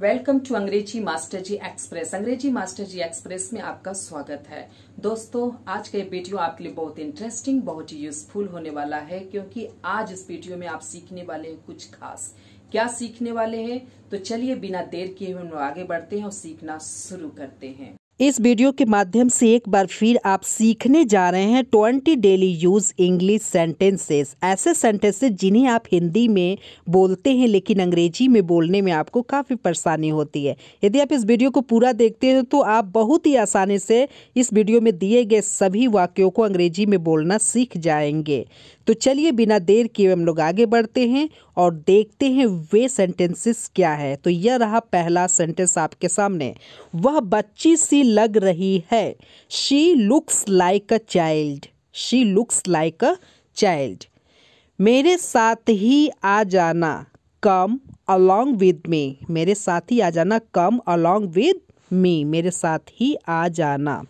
Welcome to Angrezi master ji express Angrezi master ji express में आपका स्वागत है दोस्तों आज का ये वीडियो आपके लिए बहुत इंटरेस्टिंग बहुत ही यूजफुल होने वाला है क्योंकि आज इस वीडियो में आप सीखने वाले हैं कुछ खास क्या सीखने वाले हैं तो चलिए बिना देर किए हम आगे बढ़ते हैं और सीखना शुरू करते हैं इस वीडियो के माध्यम से एक बार फिर आप सीखने जा रहे हैं twenty daily use English sentences ऐसे सेंटेंसेस जिन्हें आप हिंदी में बोलते हैं लेकिन अंग्रेजी में बोलने में आपको काफ़ी परेशानी होती है यदि आप इस वीडियो को पूरा देखते हैं तो आप बहुत ही आसानी से इस वीडियो में दिए गए सभी वाक्यों को अंग्रेजी में बोलना सीख जाएंगे तो चलिए बिना देर किए हम लोग आगे बढ़ते हैं और देखते हैं वे सेंटेंसेस क्या है तो यह रहा पहला सेंटेंस आपके सामने वह बच्ची सी लग रही है she looks like a child she looks like a child मेरे साथ ही आ जाना कम अलोंग विद मी मेरे साथ ही आ जाना कम अलोंग विद मी मेरे साथ ही आ जाना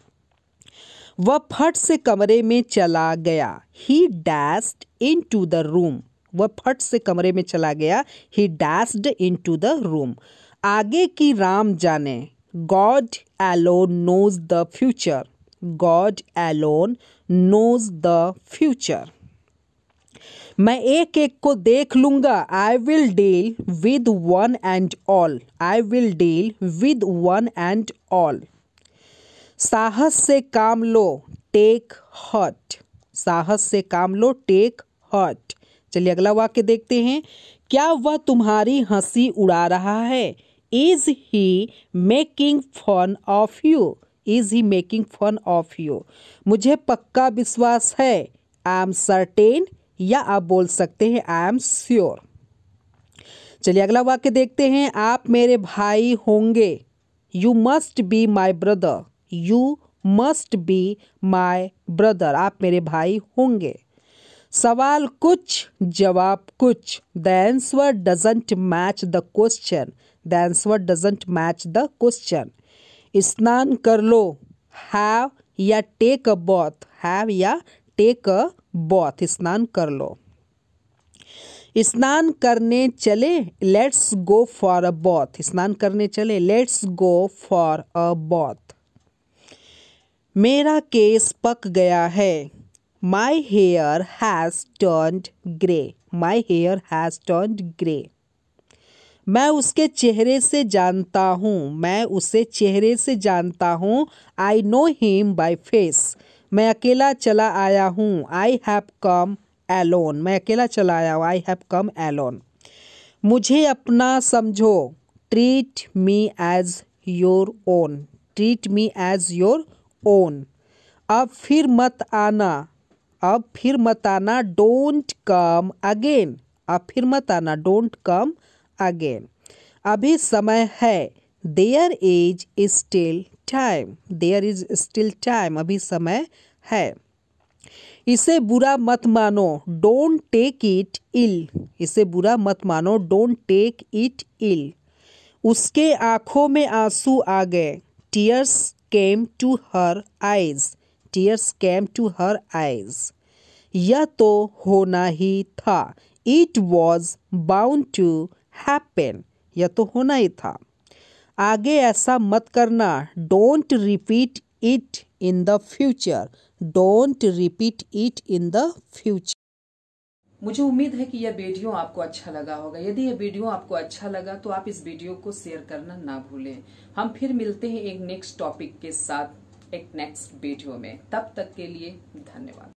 वह फट से कमरे में चला गया he dashed into the room वह फट से कमरे में चला गया he dashed into the room आगे की राम जाने God alone knows the future. God alone knows the future. मैं एक एक को देख लूंगा I will deal with one and all I will deal with one and all साहस से काम लो टेक हट साहस से काम लो टेक हट चलिए अगला वाक्य देखते हैं क्या वह तुम्हारी हंसी उड़ा रहा है is he making fun of you is he making fun of you मुझे पक्का विश्वास है आई एम सर्टेन या आप बोल सकते हैं आई एम श्योर चलिए अगला वाक्य देखते हैं आप मेरे भाई होंगे you must be my brother you must be my brother आप मेरे भाई होंगे सवाल कुछ जवाब कुछ the answer doesn't match the question the answer doesn't match the question स्नान कर लो हैव या टेक अ बॉथ हैव या टेक अ बॉथ स्नान कर लो स्नान करने चले let's go for a bath स्नान करने चले let's go for a bath मेरा केस पक गया है my hair has turned grey my hair has turned grey मैं उसके चेहरे से जानता हूँ मैं उसे चेहरे से जानता हूँ I know him by face मैं अकेला चला आया हूँ आई हैव कम एलोन मैं अकेला चला आया हूँ आई हैव कम एलोन मुझे अपना समझो treat me as your own treat me as your own अब फिर मत आना अब फिर मत आना डोंट कम अगेन अब फिर मत आना डोंट कम अगेन अभी समय है there is still time there is still time अभी समय है इसे बुरा मत मानो डोंट टेक इट इल इसे बुरा मत मानो डोंट टेक इट इल उसके आँखों में आंसू आ गए tears came to her eyes tears came to her eyes यह तो होना ही था it was bound to happen यह तो होना ही था आगे ऐसा मत करना don't repeat it in the future don't repeat it in the future मुझे उम्मीद है कि यह वीडियो आपको अच्छा लगा होगा यदि यह वीडियो आपको अच्छा लगा तो आप इस वीडियो को शेयर करना ना भूलें हम फिर मिलते हैं एक नेक्स्ट टॉपिक के साथ एक नेक्स्ट वीडियो में तब तक के लिए धन्यवाद